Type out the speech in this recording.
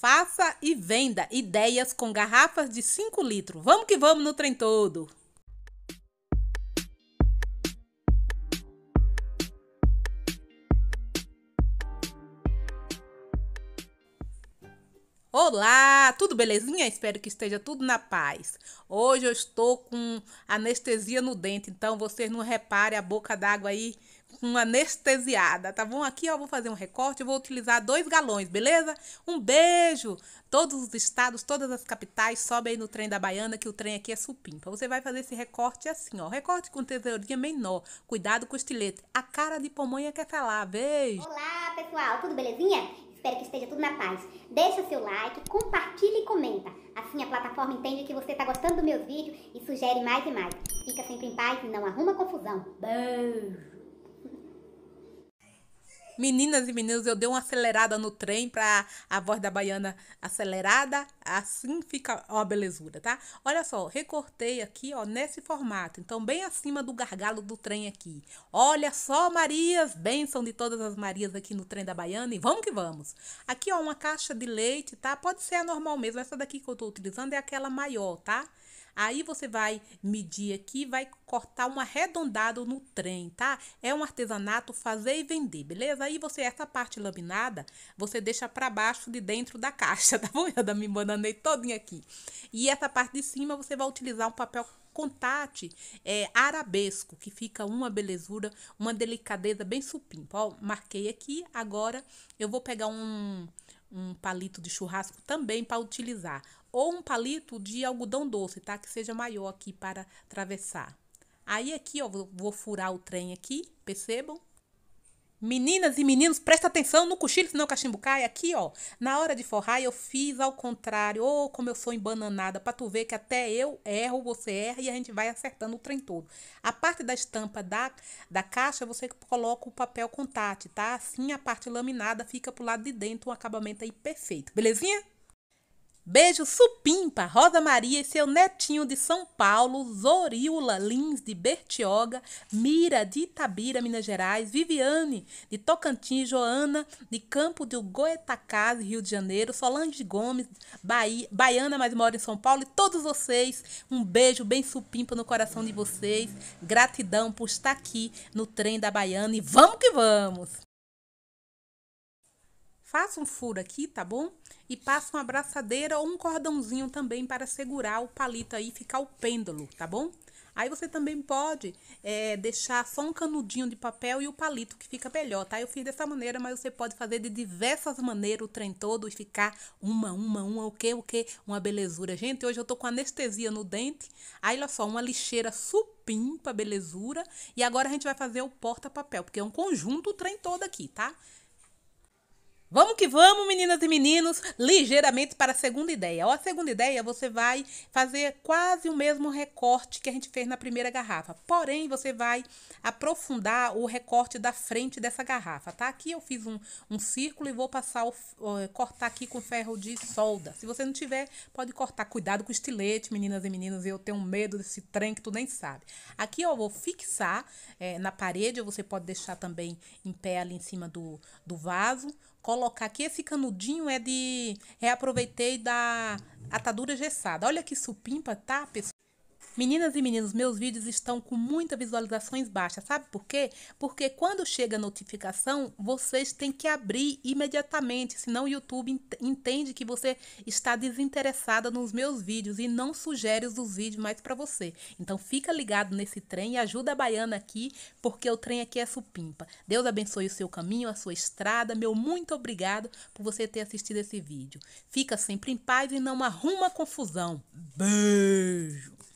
Faça e venda ideias com garrafas de 5 litros. Vamos que vamos no trem todo! Olá, tudo belezinha? Espero que esteja tudo na paz. Hoje eu estou com anestesia no dente, então vocês não reparem a boca d'água aí com anestesiada, tá bom? Aqui ó, vou fazer um recorte, eu vou utilizar dois galões, beleza? Um beijo! Todos os estados, todas as capitais, sobe aí no trem da Baiana que o trem aqui é supimpa. Então, você vai fazer esse recorte assim, ó, recorte com tesourinha menor, cuidado com o estilete, a cara de pamonha quer falar, beijo! Olá pessoal, tudo belezinha? Espero que esteja tudo na paz. Deixa seu like, compartilha e comenta. Assim a plataforma entende que você está gostando dos meus vídeos e sugere mais e mais. Fica sempre em paz e não arruma confusão. Beijo! Meninas e meninos, eu dei uma acelerada no trem pra a voz da baiana acelerada. Assim fica ó, a belezura, tá? Olha só, recortei aqui, ó, nesse formato. Então, bem acima do gargalo do trem aqui. Olha só, Marias, bênção de todas as Marias aqui no trem da baiana. E vamos que vamos. Aqui, ó, uma caixa de leite, tá? Pode ser a normal mesmo. Essa daqui que eu tô utilizando é aquela maior, tá? Aí você vai medir aqui, vai cortar um arredondado no trem, tá? É um artesanato fazer e vender, beleza? Aí você, essa parte laminada, você deixa para baixo de dentro da caixa, tá bom? Eu me bananei todinha aqui. E essa parte de cima você vai utilizar um papel contate é, arabesco, que fica uma belezura, uma delicadeza bem supimpa. Ó, marquei aqui, agora eu vou pegar um um palito de churrasco também para utilizar, ou um palito de algodão doce, tá? Que seja maior aqui para atravessar. Aí aqui, ó, vou furar o trem aqui, percebam? Meninas e meninos, presta atenção no cochilo, senão o cachimbo cai. Aqui, ó, na hora de forrar, eu fiz ao contrário. Ô, oh, como eu sou embananada, pra tu ver que até eu erro, você erra e a gente vai acertando o trem todo. A parte da estampa da, da caixa, você coloca o papel contate, tá? Assim a parte laminada fica pro lado de dentro, um acabamento aí perfeito. Belezinha? Beijo supimpa, Rosa Maria e seu netinho de São Paulo, Zoríula Lins de Bertioga, Mira de Itabira, Minas Gerais, Viviane de Tocantins, Joana de Campo de Goetacazes, Rio de Janeiro, Solange Gomes, Bahia, Baiana, mas mora em São Paulo, e todos vocês, um beijo bem supimpa no coração de vocês, gratidão por estar aqui no trem da Baiana e vamos que vamos! Faça um furo aqui, tá bom? E passa uma abraçadeira ou um cordãozinho também para segurar o palito aí e ficar o pêndulo, tá bom? Aí você também pode é, deixar só um canudinho de papel e o palito, que fica melhor, tá? Eu fiz dessa maneira, mas você pode fazer de diversas maneiras o trem todo e ficar uma, uma, uma, o que, o que? Uma belezura. Gente, hoje eu tô com anestesia no dente. Aí, olha só, uma lixeira supimpa, belezura. E agora a gente vai fazer o porta-papel, porque é um conjunto o trem todo aqui, tá? Vamos que vamos, meninas e meninos, ligeiramente para a segunda ideia. a segunda ideia, você vai fazer quase o mesmo recorte que a gente fez na primeira garrafa, porém, você vai aprofundar o recorte da frente dessa garrafa, tá? Aqui eu fiz um, um círculo e vou passar, o, cortar aqui com ferro de solda. Se você não tiver, pode cortar. Cuidado com o estilete, meninas e meninos, eu tenho medo desse trem que tu nem sabe. Aqui, eu vou fixar é, na parede, você pode deixar também em pé ali em cima do, do vaso colocar aqui. Esse canudinho é de reaproveitei da atadura gessada. Olha que supimpa, tá, pessoal? Meninas e meninos, meus vídeos estão com muitas visualizações baixas, sabe por quê? Porque quando chega a notificação, vocês têm que abrir imediatamente, senão o YouTube entende que você está desinteressada nos meus vídeos e não sugere os vídeos mais para você. Então fica ligado nesse trem e ajuda a baiana aqui, porque o trem aqui é supimpa. Deus abençoe o seu caminho, a sua estrada. Meu muito obrigado por você ter assistido esse vídeo. Fica sempre em paz e não arruma confusão. Beijo!